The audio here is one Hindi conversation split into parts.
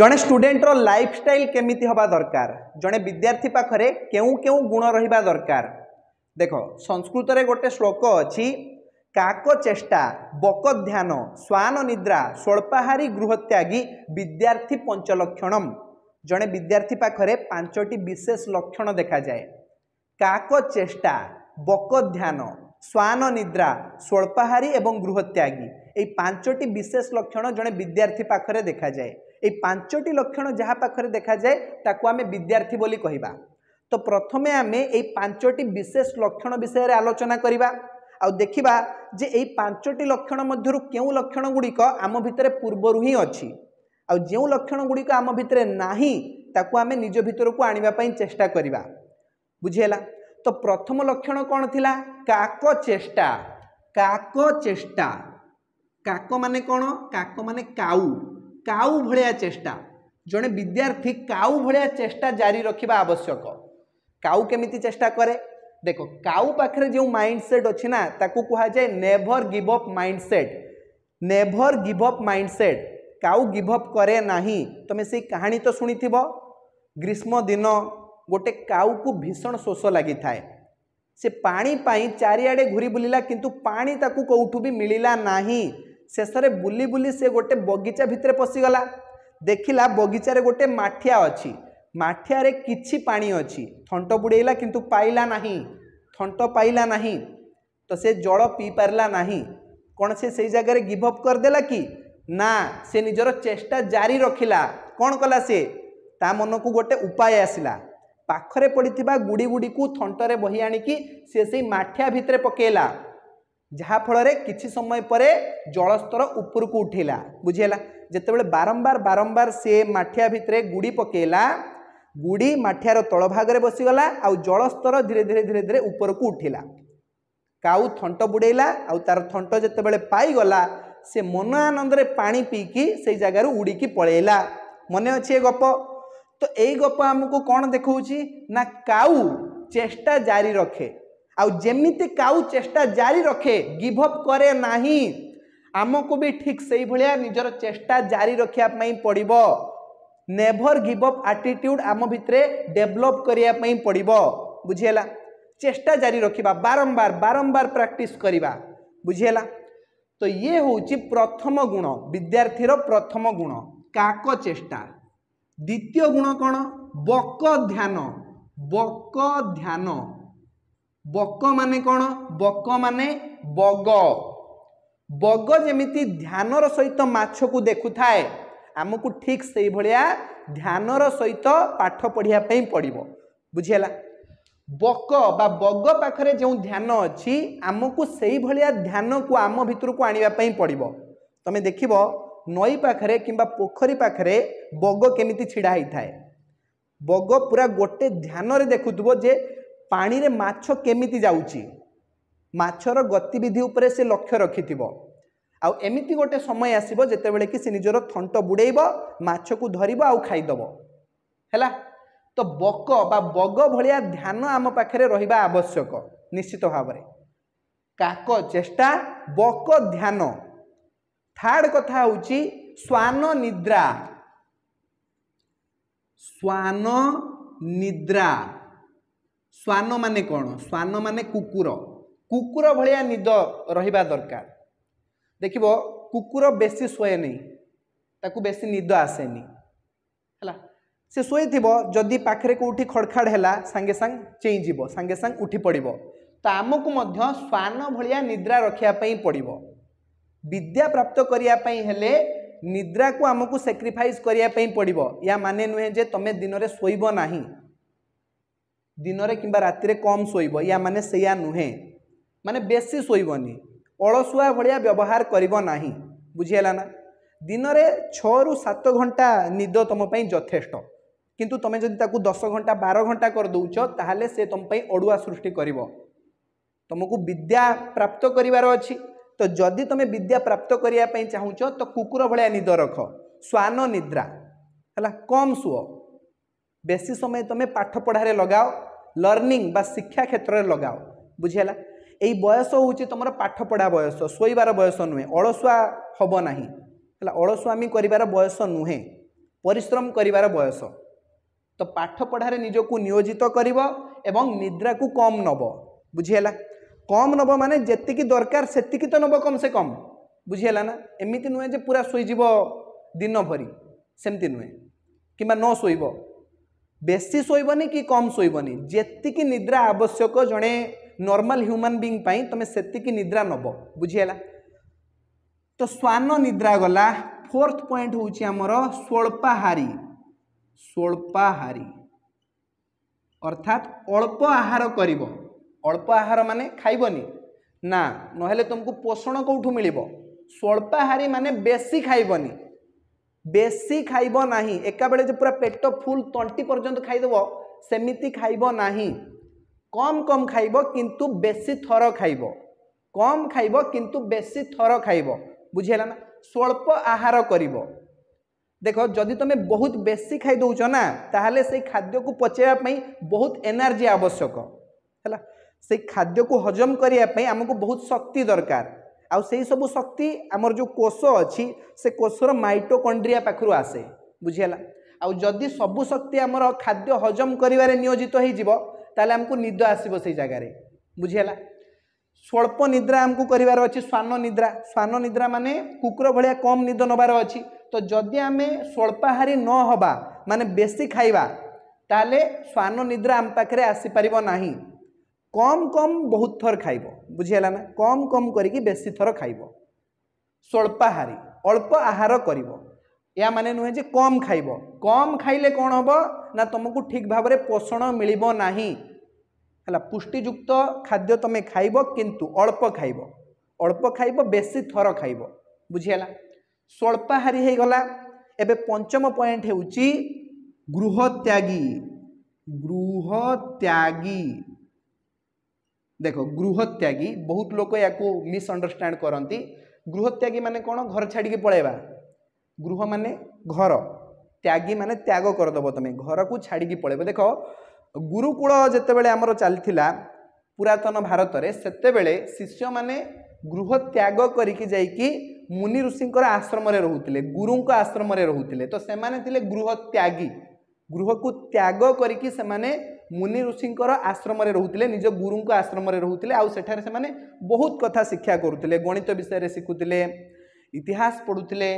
জনে স্টুডেন্টর লাইফস্টাইল কেমিতি হওয়া দরকার জনে বিদ্যার্থী পাখে কেউ কেউ গুণ রহবা দরকার দেখ সংস্কৃতরে গোটে শ্লোক অছি কাক চেষ্টা বক ধ্যান শ্বান নিদ্রা স্বল্পাহারী গৃহত্যাগী বিদ্যার্থী পঞ্চলক্ষণম জনে বিদ্যার্থী পাখে পাঁচটি বিশেষ লক্ষণ দেখা যায় কাক চেষ্টা বক ধ্যান শ্বান নিদ্রা স্বল্পাহারী এবং গৃহত্যাগী এই পাঁচটি বিশেষ লক্ষণ জনে বিদ্যার্থী পাখে দেখা যায় এই ପାଞ୍ଚଟି ଲକ୍ଷଣ ଯାହା ପାଖରେ ଦେଖାଯାଏ ତାକୁ ଆମେ ବିଦ୍ୟାର୍ଥୀ ବୋଲି କହିବା ତ ପ୍ରଥମେ ଆମେ ଏଇ ପାଞ୍ଚଟି ବିଶେଷ ଲକ୍ଷଣ ବିଷୟରେ ଆଲୋଚନା କରିବା ଆଉ ଦେଖିବା ଯେ ଏଇ ପାଞ୍ଚଟି ଲକ୍ଷଣ ମଧ୍ୟରୁ କେଉଁ ଲକ୍ଷଣ ଗୁଡ଼ିକ ଆମ ଭିତରେ ପୂର୍ବରୁ ହିଁ ଅଛି ଆଉ ଯେଉଁ ଲକ୍ଷଣ ଗୁଡ଼ିକ ଆମ ଭିତରେ ନାହିଁ ତାକୁ ଆମେ ନିଜ ଭିତରକୁ ଆଣିବା ପାଇଁ ଚେଷ୍ଟା କରିବା ବୁଝିହେଲା ତ ପ୍ରଥମ ଲକ୍ଷଣ କ'ଣ ଥିଲା କାକ ଚେଷ୍ଟା କାକ ଚେଷ୍ଟା କାକ ମାନେ କ'ଣ କାକ ମାନେ କାଉ काऊ भाया चेष्टा जड़े विद्यार्थी काऊ भाया चेष्टा जारी रखा आवश्यक काऊ केमी चेष्टा कै देख काऊ पाखे जो माइंड सेट अच्छे कहुए never give up mind set never give up mind set काऊ गिव अप कै ना तुम्हें से कहानी तो शुणी थ ग्रीष्म दिन गोटे काऊ को भीषण शोष लगी थाए से पाई चारिड़े घूरी बुलला कितु पाता कौठू भी मिलला ना ଶେଷରେ ବୁଲି ବୁଲି ସେ ଗୋଟେ ବଗିଚା ଭିତରେ ପଶିଗଲା ଦେଖିଲା ବଗିଚାରେ ଗୋଟେ ମାଠିଆ ଅଛି ମାଠିଆରେ କିଛି ପାଣି ଅଛି ଥଣ୍ଟ ବୁଡ଼େଇଲା କିନ୍ତୁ ପାଇଲା ନାହିଁ ଥଣ୍ଟ ପାଇଲା ନାହିଁ ତ ସେ ଜଳ ପିଇପାରିଲା ନାହିଁ କ'ଣ ସେ ସେଇ ଜାଗାରେ ଗିଭଅପ୍ କରିଦେଲା କି ନା ସେ ନିଜର ଚେଷ୍ଟା ଜାରି ରଖିଲା କ'ଣ କଲା ସେ ତା ମନକୁ ଗୋଟେ ଉପାୟ ଆସିଲା ପାଖରେ ପଡ଼ିଥିବା ଗୁଡ଼ି ଗୁଡ଼ିକୁ ଥଣ୍ଟରେ ବହି ଆଣିକି ସେ ସେଇ ମାଠିଆ ଭିତରେ ପକାଇଲା ଯାହାଫଳରେ ଫଳରେ କିଛି ସମୟ ପରେ ଜଳସ୍ତର ଉପରକୁ ଉଠିଲା ବୁଝିହେଲା ଯେତେବେଳେ ବାରମ୍ବାର ବାରମ୍ବାର ସେ ମାଠିଆ ଭିତରେ ଗୁଡ଼ି ପକେଇଲା ଗୁଡ଼ି ମାଠିଆର ତଳ ଭାଗରେ ବସିଗଲା ଆଉ ଜଳସ୍ତର ଧୀରେ ଧୀରେ ଧୀରେ ଧୀରେ ଉପରକୁ ଉଠିଲା କାଉ ଥଣ୍ଟ ବୁଡ଼େଇଲା ଆଉ ତାର ଥଣ୍ଟ ଯେତେବେଳେ ପାଇଗଲା ସେ ମନ ଆନନ୍ଦରେ ପାଣି ପିଇକି ସେଇ ଜାଗାରୁ ଉଡ଼ିକି ପଳେଇଲା ମନେ ଅଛି ଏ ଗପ ତ ଏଇ ଗପ ଆମକୁ କ'ଣ ଦେଖାଉଛି ନା କାଉ ଚେଷ୍ଟା ଜାରି ରଖେ आमती काउ चेष्टा जारी रखे गिभअप करे ना आमको भी ठीक से भाया निजर चेष्टा जारी रखापी पड़ो नेभर गिभअप आटिट्यूड आम भितर डेभलप करने पड़ो बुझीगला चेष्टा जारी रखा बारंबार बारंबार प्राक्टिस करवा बुझीगला तो ये हूँ प्रथम गुण विद्यार्थीर प्रथम गुण काक चेष्टा द्वितीय गुण कौन बक ध्यान बक ध्यान ବକ ମାନେ କ'ଣ ବକ ମାନେ ବଗ ବଗ ଯେମିତି ଧ୍ୟାନର ସହିତ ମାଛକୁ ଦେଖୁଥାଏ ଆମକୁ ଠିକ୍ ସେଇଭଳିଆ ଧ୍ୟାନର ସହିତ ପାଠ ପଢ଼ିବା ପାଇଁ ପଡ଼ିବ ବୁଝିହେଲା ବକ ବା ବଗ ପାଖରେ ଯେଉଁ ଧ୍ୟାନ ଅଛି ଆମକୁ ସେଇଭଳିଆ ଧ୍ୟାନକୁ ଆମ ଭିତରକୁ ଆଣିବା ପାଇଁ ପଡ଼ିବ ତୁମେ ଦେଖିବ ନଈ ପାଖରେ କିମ୍ବା ପୋଖରୀ ପାଖରେ ବଗ କେମିତି ଛିଡ଼ା ହେଇଥାଏ ବଗ ପୁରା ଗୋଟେ ଧ୍ୟାନରେ ଦେଖୁଥିବ ଯେ ପାଣିରେ ମାଛ କେମିତି ଯାଉଛି ମାଛର ଗତିବିଧି ଉପରେ ସେ ଲକ୍ଷ୍ୟ ରଖିଥିବ ଆଉ ଏମିତି ଗୋଟେ ସମୟ ଆସିବ ଯେତେବେଳେ କି ସେ ନିଜର ଥଣ୍ଟ ବୁଡ଼େଇବ ମାଛକୁ ଧରିବ ଆଉ ଖାଇଦେବ ହେଲା ତ ବକ ବା ବଗ ଭଳିଆ ଧ୍ୟାନ ଆମ ପାଖରେ ରହିବା ଆବଶ୍ୟକ ନିଶ୍ଚିତ ଭାବରେ କାକ ଚେଷ୍ଟା ବକ ଧ୍ୟାନ ଥାର୍ଡ଼ କଥା ହେଉଛି ଶ୍ୱାନ ନିଦ୍ରା ଶ୍ୱାନ ନିଦ୍ରା ଶ୍ୱାନ ମାନେ କ'ଣ ଶ୍ୱାନ ମାନେ କୁକୁର କୁକୁର ଭଳିଆ ନିଦ ରହିବା ଦରକାର ଦେଖିବ କୁକୁର ବେଶୀ ଶୋଏନି ତାକୁ ବେଶୀ ନିଦ ଆସେନି ହେଲା ସେ ଶୋଇଥିବ ଯଦି ପାଖରେ କେଉଁଠି ଖଡ଼ଖାଡ଼ ହେଲା ସାଙ୍ଗେ ସାଙ୍ଗେ ଚେଇଁଯିବ ସାଙ୍ଗେ ସାଙ୍ଗେ ଉଠି ପଡ଼ିବ ତ ଆମକୁ ମଧ୍ୟ ଶ୍ୱାନ ଭଳିଆ ନିଦ୍ରା ରଖିବା ପାଇଁ ପଡ଼ିବ ବିଦ୍ୟା ପ୍ରାପ୍ତ କରିବା ପାଇଁ ହେଲେ ନିଦ୍ରାକୁ ଆମକୁ ସାକ୍ରିଫାଇସ୍ କରିବା ପାଇଁ ପଡ଼ିବ ଏହା ମାନେ ନୁହେଁ ଯେ ତୁମେ ଦିନରେ ଶୋଇବ ନାହିଁ ଦିନରେ କିମ୍ବା ରାତିରେ କମ୍ ଶୋଇବ ୟା ମାନେ ସେଇଆ ନୁହେଁ ମାନେ ବେଶୀ ଶୋଇବନି ଅଳସୁଆ ଭଳିଆ ବ୍ୟବହାର କରିବ ନାହିଁ ବୁଝିହେଲା ନା ଦିନରେ ଛଅରୁ ସାତ ଘଣ୍ଟା ନିଦ ତୁମ ପାଇଁ ଯଥେଷ୍ଟ କିନ୍ତୁ ତୁମେ ଯଦି ତାକୁ ଦଶ ଘଣ୍ଟା ବାର ଘଣ୍ଟା କରିଦେଉଛ ତାହେଲେ ସେ ତୁମ ପାଇଁ ଅଡ଼ୁଆ ସୃଷ୍ଟି କରିବ ତୁମକୁ ବିଦ୍ୟା ପ୍ରାପ୍ତ କରିବାର ଅଛି ତ ଯଦି ତୁମେ ବିଦ୍ୟା ପ୍ରାପ୍ତ କରିବା ପାଇଁ ଚାହୁଁଛ ତ କୁକୁର ଭଳିଆ ନିଦ ରଖ ଶ୍ୱାନ ନିଦ୍ରା ହେଲା କମ୍ ଶୁଅ ବେଶୀ ସମୟ ତୁମେ ପାଠ ପଢ଼ାରେ ଲଗାଅ ଲର୍ଣ୍ଣିଂ ବା ଶିକ୍ଷା କ୍ଷେତ୍ରରେ ଲଗାଅ ବୁଝିହେଲା ଏଇ ବୟସ ହେଉଛି ତୁମର ପାଠ ପଢ଼ା ବୟସ ଶୋଇବାର ବୟସ ନୁହେଁ ଅଳସୁଆ ହେବ ନାହିଁ ହେଲା ଅଳସୁଆମୀ କରିବାର ବୟସ ନୁହେଁ ପରିଶ୍ରମ କରିବାର ବୟସ ତ ପାଠ ପଢ଼ାରେ ନିଜକୁ ନିୟୋଜିତ କରିବ ଏବଂ ନିଦ୍ରାକୁ କମ୍ ନେବ ବୁଝିହେଲା କମ୍ ନେବ ମାନେ ଯେତିକି ଦରକାର ସେତିକି ତ ନେବ କମ୍ ସେ କମ୍ ବୁଝିହେଲା ନା ଏମିତି ନୁହେଁ ଯେ ପୁରା ଶୋଇଯିବ ଦିନ ଭରି ସେମିତି ନୁହେଁ କିମ୍ବା ନ ଶୋଇବ ବେଶୀ ଶୋଇବନି କି କମ୍ ଶୋଇବନି ଯେତିକି ନିଦ୍ରା ଆବଶ୍ୟକ ଜଣେ ନର୍ମାଲ୍ ହ୍ୟୁମାନ୍ ବିଙ୍ଗ୍ ପାଇଁ ତୁମେ ସେତିକି ନିଦ୍ରା ନେବ ବୁଝିହେଲା ତ ଶ୍ୱାନ ନିଦ୍ରା ଗଲା ଫୋର୍ଥ ପଏଣ୍ଟ ହେଉଛି ଆମର ସ୍ୱଳ୍ପାହାରୀ ସ୍ୱଳ୍ପାହାରୀ ଅର୍ଥାତ୍ ଅଳ୍ପ ଆହାର କରିବ ଅଳ୍ପ ଆହାର ମାନେ ଖାଇବନି ନା ନହେଲେ ତୁମକୁ ପୋଷଣ କେଉଁଠୁ ମିଳିବ ସ୍ୱଳ୍ପାହାରୀ ମାନେ ବେଶୀ ଖାଇବନି ବେଶୀ ଖାଇବ ନାହିଁ ଏକାବେଳେ ଯେ ପୁରା ପେଟ ଫୁଲ୍ ତଣ୍ଟି ପର୍ଯ୍ୟନ୍ତ ଖାଇଦେବ ସେମିତି ଖାଇବ ନାହିଁ କମ୍ କମ୍ ଖାଇବ କିନ୍ତୁ ବେଶୀ ଥର ଖାଇବ କମ୍ ଖାଇବ କିନ୍ତୁ ବେଶୀ ଥର ଖାଇବ ବୁଝିହେଲା ନା ସ୍ୱଳ୍ପ ଆହାର କରିବ ଦେଖ ଯଦି ତୁମେ ବହୁତ ବେଶୀ ଖାଇଦେଉଛ ନା ତାହେଲେ ସେଇ ଖାଦ୍ୟକୁ ପଚାଇବା ପାଇଁ ବହୁତ ଏନର୍ଜି ଆବଶ୍ୟକ ହେଲା ସେଇ ଖାଦ୍ୟକୁ ହଜମ କରିବା ପାଇଁ ଆମକୁ ବହୁତ ଶକ୍ତି ଦରକାର ଆଉ ସେହିସବୁ ଶକ୍ତି ଆମର ଯେଉଁ କୋଷ ଅଛି ସେ କୋଷର ମାଇଟୋକଣ୍ଡ୍ରିଆ ପାଖରୁ ଆସେ ବୁଝିହେଲା ଆଉ ଯଦି ସବୁ ଶକ୍ତି ଆମର ଖାଦ୍ୟ ହଜମ କରିବାରେ ନିୟୋଜିତ ହୋଇଯିବ ତାହେଲେ ଆମକୁ ନିଦ ଆସିବ ସେଇ ଜାଗାରେ ବୁଝିହେଲା ସ୍ୱଳ୍ପ ନିଦ୍ରା ଆମକୁ କରିବାର ଅଛି ଶ୍ୱାନ ନିଦ୍ରା ଶ୍ୱାନ ନିଦ୍ରା ମାନେ କୁକୁର ଭଳିଆ କମ୍ ନିଦ ନେବାର ଅଛି ତ ଯଦି ଆମେ ସ୍ୱଳ୍ପାହାରୀ ନ ହେବା ମାନେ ବେଶୀ ଖାଇବା ତାହେଲେ ଶ୍ୱାନ ନିଦ୍ରା ଆମ ପାଖରେ ଆସିପାରିବ ନାହିଁ কম কম বহুত থর খাইব বুঝিগলা না কম কম করিকি বেশি থর খাইব স্বল্পাহারী অল্প আহার করিব ଏହା ମାନେ ନୁହେଁ ଯେ କମ୍ ଖାଇବ କମ୍ ଖାଇଲେ କ'ଣ ହେବ ନା ତୁମକୁ ଠିକ୍ ଭାବରେ ପୋଷଣ ମିଳିବ ନାହିଁ ହେଲା ପୁଷ୍ଟିଯୁକ୍ତ ଖାଦ୍ୟ ତୁମେ ଖାଇବ କିନ୍ତୁ ଅଳ୍ପ ଖାଇବ ଅଳ୍ପ ଖାଇବ ବେଶୀ ଥର ଖାଇବ ବୁଝିହେଲା ସ୍ୱଳ୍ପାହାରୀ ହୋଇଗଲା ଏବେ ପଞ୍ଚମ ପଏଣ୍ଟ ହେଉଛି ଗୃହତ୍ୟାଗୀ ଗୃହତ୍ୟାଗୀ देख गृहत्यागी बहुत लोग या मिसअंडरस्टाण करती गृहत्यागी मान कौन घर छाड़ी पलैवा गृह मान घर त्यागी मान त्याग करदब तुम घर को छाड़ी पलैब देख गुरुकूल जिते आमर चलता पुरतन भारत से शिष्य मैंने गृहत्याग कर मुनि ऋषि आश्रम रोते गुरु आश्रम रोते तो से गृहत्यागी गृह को त्याग करके ମୁନି ଋଷିଙ୍କର ଆଶ୍ରମରେ ରହୁଥିଲେ ନିଜ ଗୁରୁଙ୍କ ଆଶ୍ରମରେ ରହୁଥିଲେ ଆଉ ସେଠାରେ ସେମାନେ ବହୁତ କଥା ଶିକ୍ଷା କରୁଥିଲେ ଗଣିତ ବିଷୟରେ ଶିଖୁଥିଲେ ଇତିହାସ ପଢ଼ୁଥିଲେ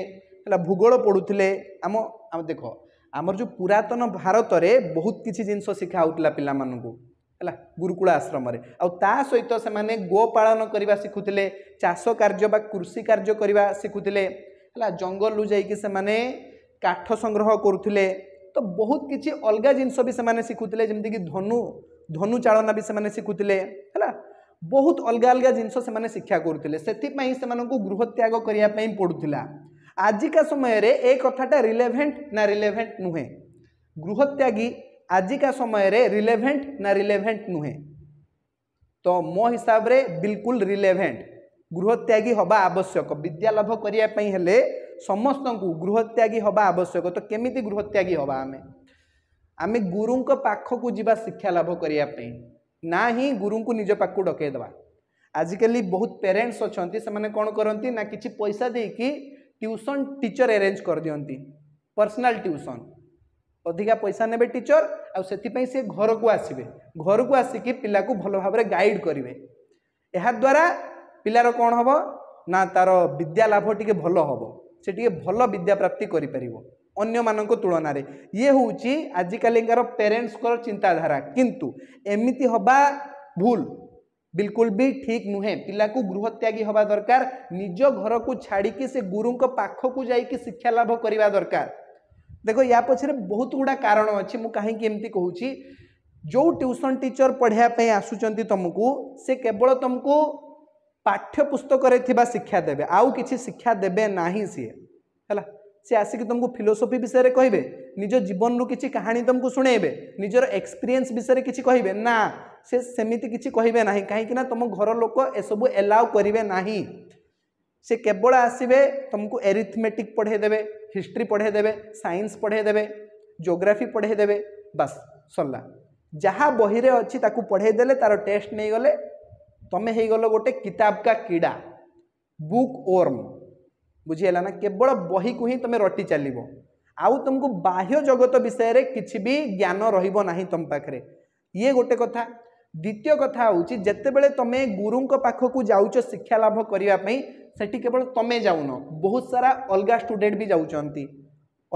ହେଲା ଭୂଗୋଳ ପଢ଼ୁଥିଲେ ଆମ ଆମ ଦେଖ ଆମର ଯେଉଁ ପୁରାତନ ଭାରତରେ ବହୁତ କିଛି ଜିନିଷ ଶିଖା ହେଉଥିଲା ପିଲାମାନଙ୍କୁ ହେଲା ଗୁରୁକୁଳ ଆଶ୍ରମରେ ଆଉ ତା ସହିତ ସେମାନେ ଗୋପାଳନ କରିବା ଶିଖୁଥିଲେ ଚାଷ କାର୍ଯ୍ୟ ବା କୃଷି କାର୍ଯ୍ୟ କରିବା ଶିଖୁଥିଲେ ହେଲା ଜଙ୍ଗଲରୁ ଯାଇକି ସେମାନେ କାଠ ସଂଗ୍ରହ କରୁଥିଲେ तो बहुत किसी अलग जिनस भी सेखुते जमीक धनु धनु चाड़ना भी सेखुते है बहुत अलग अलग जिनस शिक्षा करूँ से गृह त्याग करने पड़ूगा आजिका समय रे ए कथाटा रिलेभेन्ट ना रिलेभेन्ट नुहे गृह त्यागी आजिका समय रे रिलेभेन्ट ना रिलेभेन्ट नुहे तो मो हिसाब रे बिल्कुल रिलेभेन्ट गृह त्यागी हवा आवश्यक विद्यालाभ करने ସମସ୍ତଙ୍କୁ ଗୃହତ୍ୟାଗୀ ହେବା ଆବଶ୍ୟକ ତ କେମିତି ଗୃହତ୍ୟାଗୀ ହେବା ଆମେ ଆମେ ଗୁରୁଙ୍କ ପାଖକୁ ଯିବା ଶିକ୍ଷା ଲାଭ କରିବା ପାଇଁ ନା ହିଁ ଗୁରୁଙ୍କୁ ନିଜ ପାଖକୁ ଡକେଇଦେବା ଆଜିକାଲି ବହୁତ ପେରେଣ୍ଟସ୍ ଅଛନ୍ତି ସେମାନେ କ'ଣ କରନ୍ତି ନା କିଛି ପଇସା ଦେଇକି ଟ୍ୟୁସନ୍ ଟିଚର୍ ଆରେଞ୍ଜ କରିଦିଅନ୍ତି ପର୍ସନାଲ୍ ଟ୍ୟୁସନ୍ ଅଧିକା ପଇସା ନେବେ ଟିଚର୍ ଆଉ ସେଥିପାଇଁ ସେ ଘରକୁ ଆସିବେ ଘରକୁ ଆସିକି ପିଲାକୁ ଭଲ ଭାବରେ ଗାଇଡ଼ କରିବେ ଏହାଦ୍ୱାରା ପିଲାର କ'ଣ ହେବ ନା ତା'ର ବିଦ୍ୟା ଲାଭ ଟିକେ ଭଲ ହେବ से भल विद्याप्राप्ति करें ये हूँ आजिकलिकार पेरेन्ट्स चिंताधारा कितु एमती हवा भूल बिल्कुल भी ठीक नुहे पिला गृह त्यागी हवा दरकार निज घर को छाड़ी से गुरु पाखक जाकि शिक्षा लाभ करवा दरकार देखो या पचर बहुत गुड़ा कारण अच्छे मुझे कहीं कहूँ जो ट्यूशन टीचर पढ़ापी आसुच्च तुमको से केवल तुमको पाठ्यपुस्तक शिक्षा देवे आउ कि शिक्षा देवे ना सीए है सी आसिक तुमको फिलोसफी विषय में कहे निज जीवन रू कि कहानी तुमको शुणे निजर एक्सपीरियंस विषय में किसी कहे ना सेमती किसी कहे ना कहीं तुम घर लोक एसबू एलाउ करे ना से केवल आसवे तुमको एरिथमेटिक पढ़ेदे हिस्ट्री पढ़ेदे सैंस पढ़ेदे जोग्राफी पढ़ेदे बास सरला जहाँ बही पढ़ेदे तार टेस्ट नहींगले तुम गोटे किताब का कीड़ा बुक ओर्म बुझीगला ना केवल बही को ही तुम रटि चल आमको तुमको बाह्य जगत विषय में किसी भी ज्ञान रही तुम पाखे ये गोटे कथा द्वितीय कथा हूँ जितेबले तुम गुरु पाखक जाऊ शिक्षा लाभ करने से केवल तुम जाऊन बहुत सारा अलग स्टूडेंट भी जाऊँ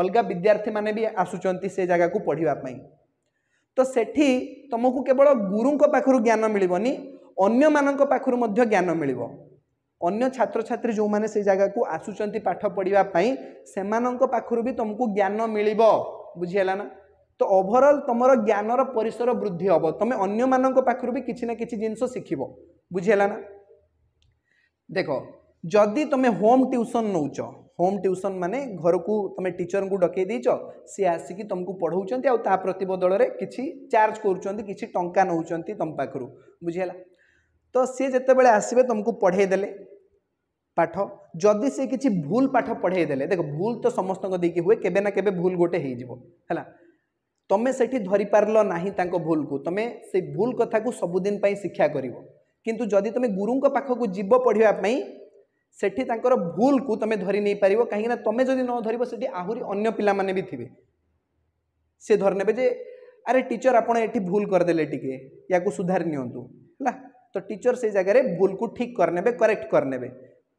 अलग विद्यार्थी मैंने भी आसुँच से जगह को पढ़ापी तो सेठी तुमको केवल गुरु पाखु ज्ञान मिलनी अन्य पाखर ज्ञान मिल अन्य छात्र छात्री जो मैंने से जगह को आसुच्च पाठ पढ़ापाई से पाखर भी तुमको ज्ञान मिल बुझीला ना तो ओभरअल तुम ज्ञान परिसर वृद्धि हे तुम अन्य पाखर भी किसी ना कि जिन शिख बुझीला ना देख जदि तुम होम ट्यूसन नौ होम ट्यूसन मान घर को तुम टीचर को डकई दे सी आसिकी तुमको पढ़ाऊँ प्रति बदल में किसी चार्ज करम पाखु बुझेगा तो सी जितेबले आसवे तुमको पढ़ेदे पाठ जदि से किसी भूल पाठ पढ़ेदे देख भूल तो समस्त देखिए हुए केबे ना केबे भूल गोटे होगा तुम्हें से धरीपार ना भूल को तुम्हें से भूल कथा को सबुदिन शिक्षा कर किंतु जदि तुम गुरु पाखक जीव पढ़ापी से भूल को तुम धरी नहीं पार कहीं तुम्हें जदि न धर से आहरी अगर पाने भी थे से धरने जे अरे टीचर आपड़ ये भूल करदे टी या सुधार निला तो टीचर से जगह भूल को ठीक करने करेक्ट करने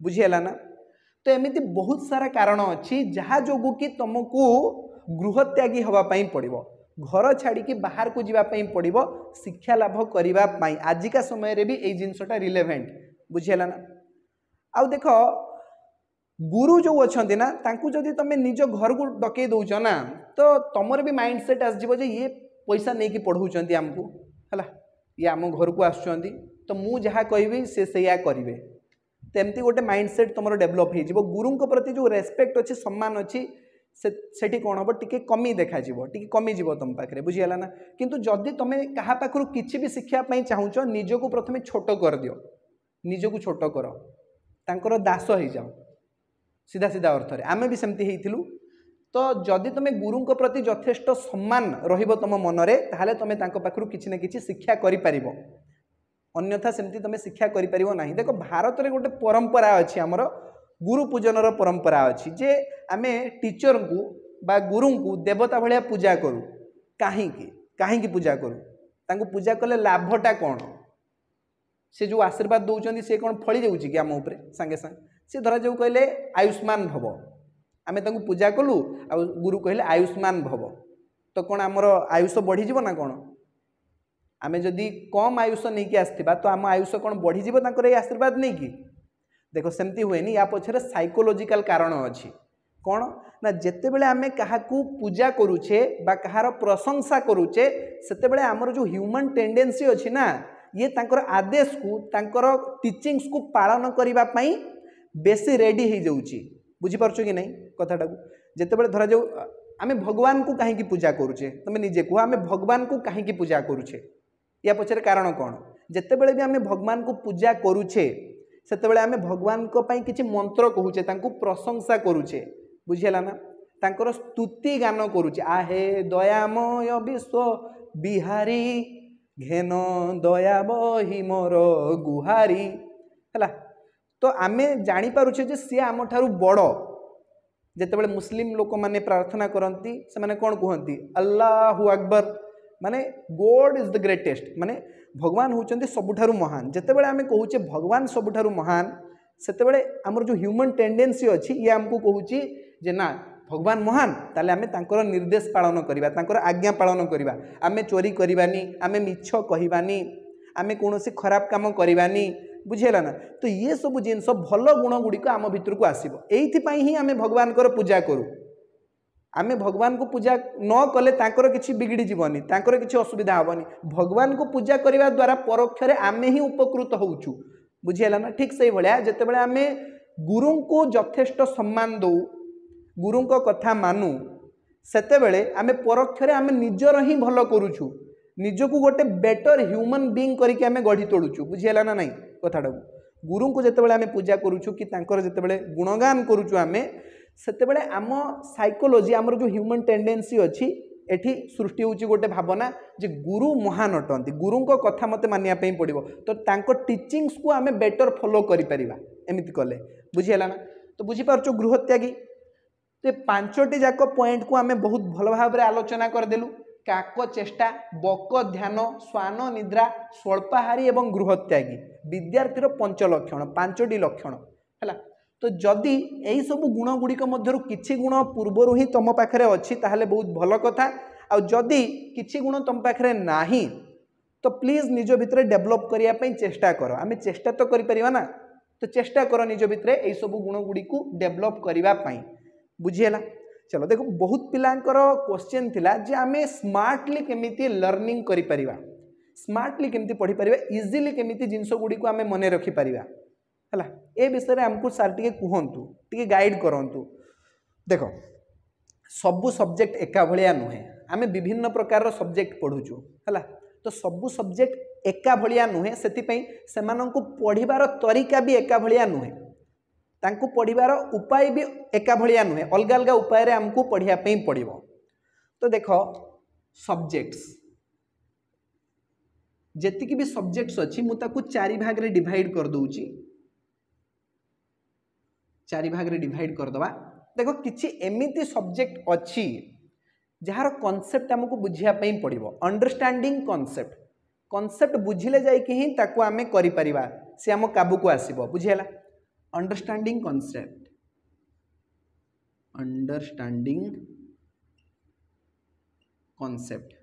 बुझीगला ना तो एमती बहुत सारा कारण अच्छी जहाँ जो कि तुमको गृहत्यागी हाँपाई पड़ो घर छाड़ी बाहर को जावाई पड़ो शिक्षा लाभ करने आजिका समय भी यही जिनसटा रिलेभेन्ट बुझीला ना आउ देख गुरु जो अच्छा ना जदि तुम निज घर को डकई दौ ना तो तुमर भी माइंड सेट आस ये पैसा नहीं कि पढ़ाऊँ आमको है ये आम घर को आस ତ ମୁଁ ଯାହା କହିବି ସେ ସେଇଆ କରିବେ ତ ଏମିତି ଗୋଟେ ମାଇଣ୍ଡ ସେଟ୍ ତୁମର ଡେଭଲପ୍ ହେଇଯିବ ଗୁରୁଙ୍କ ପ୍ରତି ଯେଉଁ ରେସ୍ପେକ୍ଟ ଅଛି ସମ୍ମାନ ଅଛି ସେ ସେଠି କ'ଣ ହେବ ଟିକେ କମି ଦେଖାଯିବ ଟିକେ କମିଯିବ ତୁମ ପାଖରେ ବୁଝିଗଲା ନା କିନ୍ତୁ ଯଦି ତୁମେ କାହା ପାଖରୁ କିଛି ବି ଶିଖିବା ପାଇଁ ଚାହୁଁଛ ନିଜକୁ ପ୍ରଥମେ ଛୋଟ କରିଦିଅ ନିଜକୁ ଛୋଟ କର ତାଙ୍କର ଦାସ ହେଇଯାଅ ସିଧା ସିଧା ଅର୍ଥରେ ଆମେ ବି ସେମିତି ହେଇଥିଲୁ ତ ଯଦି ତୁମେ ଗୁରୁଙ୍କ ପ୍ରତି ଯଥେଷ୍ଟ ସମ୍ମାନ ରହିବ ତୁମ ମନରେ ତାହେଲେ ତୁମେ ତାଙ୍କ ପାଖରୁ କିଛି ନା କିଛି ଶିକ୍ଷା କରିପାରିବ অন্যথা সেমতি তুমি শিক্ষা করে পার না দেখ ভারতের গোটে পরম্পরা অছি আমার গুরু পূজনর পরম্পরা অছি যে আমি টিচর কু বা গুরু কু দেবতা ভাইয়া পূজা করু কাহিকি কাহিকি পূজা করু তাঁকু পূজা কলে লাভটা কোণ সে যে আশীর্বাদ দৌঁচ সে কোণ ফলি যাচ্ছে কি আম উপরে সাংে সাং সে ধরা যাও কহিলেন আয়ুষ্মান ভব আমি তাঁকু পূজা কলু আউ গুরু কহিলেন আয়ুষ্মান ভব তো কোণ আমার আয়ুষ বড়িযোগ না কোণ आम जदि कम आयुष नहीं कि तो आम आयुष कौन बढ़ीजी तर आशीर्वाद नहीं कि देख सेमती हुए या पचर सैकोलोजिकाल कारण अच्छी कौन ना जितेबले आम क्या पूजा करुचे बा कहार प्रशंसा करुचे से आमर जो ह्यूमन टेंडेन्सी अच्छी ना ये आदेश को टीचिंग्स को पालन करने बेस रेडी हो बुझीपार कि नहीं कथा को जितेबले धर जाऊ आम भगवान को कहीं पूजा करुचे तुम निजे कह आम भगवान को कहीं पूजा करुचे ୟା ପଛରେ କାରଣ କ'ଣ ଯେତେବେଳେ ବି ଆମେ ଭଗବାନଙ୍କୁ ପୂଜା କରୁଛେ ସେତେବେଳେ ଆମେ ଭଗବାନଙ୍କ ପାଇଁ କିଛି ମନ୍ତ୍ର କହୁଛେ ତାଙ୍କୁ ପ୍ରଶଂସା କରୁଛେ ବୁଝିହେଲା ନା ତାଙ୍କର ସ୍ତୁତି ଗାନ କରୁଛେ ଆହେ ଦୟାମୟ ବିଶ୍ୱ ବିହାରୀ ଘେନ ଦୟାବହି ମୋର ଗୁହାରୀ ହେଲା ତ ଆମେ ଜାଣିପାରୁଛେ ଯେ ସିଏ ଆମଠାରୁ ବଡ଼ ଯେତେବେଳେ ମୁସଲିମ୍ ଲୋକମାନେ ପ୍ରାର୍ଥନା କରନ୍ତି ସେମାନେ କ'ଣ କୁହନ୍ତି ଆଲ୍ଲାହୁ ଆକବର माने गॉड इज द ग्रेटेस्ट माने भगवान हूँ सबुठारु महान जेतेबेले आमे कहउचे भगवान सबुठारु महान सेतेबेले आमर जो ह्यूमन टेंडेन्सी अच्छी ये आमको कहे ना भगवान महान ताले आमे निर्देश पालन करिबा आज्ञा पालन करवा आम चोरी करिबानी आमे मिछ कहिबानी आमे कोनोसी खराब काम करवानी बुझेला ना तो ये सब जिन भल गुण गुड़िक आम भितर को आसो यही आम भगवान पूजा करूँ आम भगवान को पूजा न कले कि बिगिड़ जीवन तर कि असुविधा हेनी भगवान को पूजा करने द्वारा परोक्ष आम ही उपकृत हो बुझीगला ना ठीक से भाया जिते आम गुरु को यथेष सम्मान दौ गुरु कथा मानु से आम परोक्ष आम निजर ही भल करुचु ନିଜକୁ गोटे बेटर ह्यूमन ବିଙ୍ଗ୍ କରିକି ଆମେ ଗଢ଼ି ତୋଳୁଛୁ ବୁଝିହେଲା ନା ନାହିଁ କଥାଟାକୁ गुरु को जिते आम पूजा କି कि ଯେତେବେଳେ ଗୁଣଗାନ କରୁଛୁ ସେତେବେଳେ ଆମ ସାଇକୋଲୋଜି ଆମର ଯେଉଁ ହ୍ୟୁମାନ୍ ଟେଣ୍ଡେନ୍ସି ଅଛି ଏଠି ସୃଷ୍ଟି ହେଉଛି ଗୋଟେ ଭାବନା ଯେ ଗୁରୁ ମହାନ ଅଟନ୍ତି ଗୁରୁଙ୍କ କଥା ମୋତେ ମାନିବା ପାଇଁ ପଡ଼ିବ ତ ତାଙ୍କ ଟିଚିଂସକୁ ଆମେ ବେଟର୍ ଫଲୋ କରିପାରିବା ଏମିତି କଲେ ବୁଝିହେଲା ନା ତ ବୁଝିପାରୁଛୁ ଗୃହତ୍ୟାଗୀ ତ ପାଞ୍ଚଟି ଯାକ ପଏଣ୍ଟକୁ ଆମେ ବହୁତ ଭଲ ଭାବରେ ଆଲୋଚନା କରିଦେଲୁ କାକ ଚେଷ୍ଟା ବକ ଧ୍ୟାନ ଶ୍ୱାନ ନିଦ୍ରା ସ୍ୱଳ୍ପାହାରୀ ଏବଂ ଗୃହତ୍ୟାଗୀ ବିଦ୍ୟାର୍ଥୀର ପଞ୍ଚ ଲକ୍ଷଣ ପାଞ୍ଚଟି ଲକ୍ଷଣ ହେଲା तो जदि यही सब गुण गुड़िक मध्य गुण पूर्वर ही तुम पाखे अच्छी तेल बहुत भल कथा आदि किसी गुण तुम पाखे ना तो प्लीज निज भितर डेभलप करने चेषा कर आम चेष्टा तो करना तो चेष्टा कर निज भितर यही सब गुण गुड़ी डेभलप करने बुझीगला चलो देख बहुत पिलांर क्वेश्चन थी जे आम स्मार्टली केमी लर्णिंग करें स्मार्टली केमी पढ़ी पार इजिली केमी जिनस गुड़ी आम मन रखिपरिया है ए विषय आमको सारे कहतु टी गाइड करतु देख सब सब्जेक्ट एका भाया नुहे आम विभिन्न प्रकार सब्जेक्ट पढ़ुचु है तो सब सब्जेक्ट एका भाया नुहे से पढ़वार तरीका भी एका भाया नुहे पढ़वार उपाय भी एका भाया नुहे अलग अलग उपाय आमको पढ़ाप पड़ो तो देख सब्जेक्ट्स जी सब्जेक्ट्स अच्छी मुझे चारि भाग में डिड करदे चार भाग डिड करदे देख कि एमती सब्जेक्ट अच्छी जार कनसेप्ट आमको बुझाप पड़ो अंडरस्टाणिंग कनसेप्ट कनसेप्ट बुझे जाकि आम कर आसब बुझेगा अंडरस्टाणिंग कनसेप्ट अंडरस्टाणिंग कनसेप्ट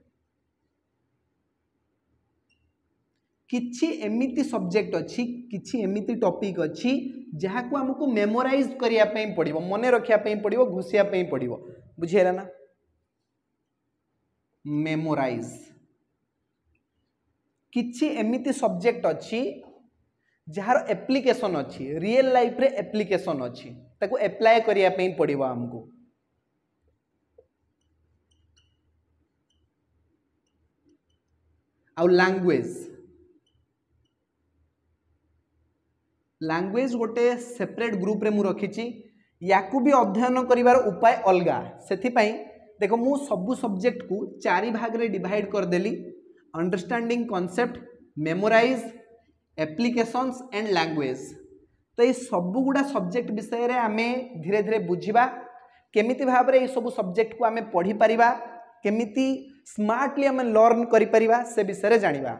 किसी एमती सब्जेक्ट अच्छी किसी एमती टपिक अच्छी जहाँ को आमको मेमोराइज करने पड़ो मन रखापी पड़ घोषाप पड़ो बुझेगा ना मेमोराइज कि एमती सब्जेक्ट अच्छी जार एप्लिकेसन अच्छी रियल लाइफ रे एप्लिकेसन अच्छी एप्लाय करने पड़ आमको आंगुएज लांगुएज गोटे सेपरेट ग्रुप रे रखी या भी अध्ययन कर उपाय अलग से देख मु सबू सब्जेक्ट को चारि भाग डिड करदेली understanding concept memorize applications and language तो ये सबूगुड़ा सब्जेक्ट विषय में आम धीरे धीरे बुझा केमी भाव में यू सबू सब्जेक्ट को आम पढ़ी पार्टी स्मार्टली आम लर्ण करें जाना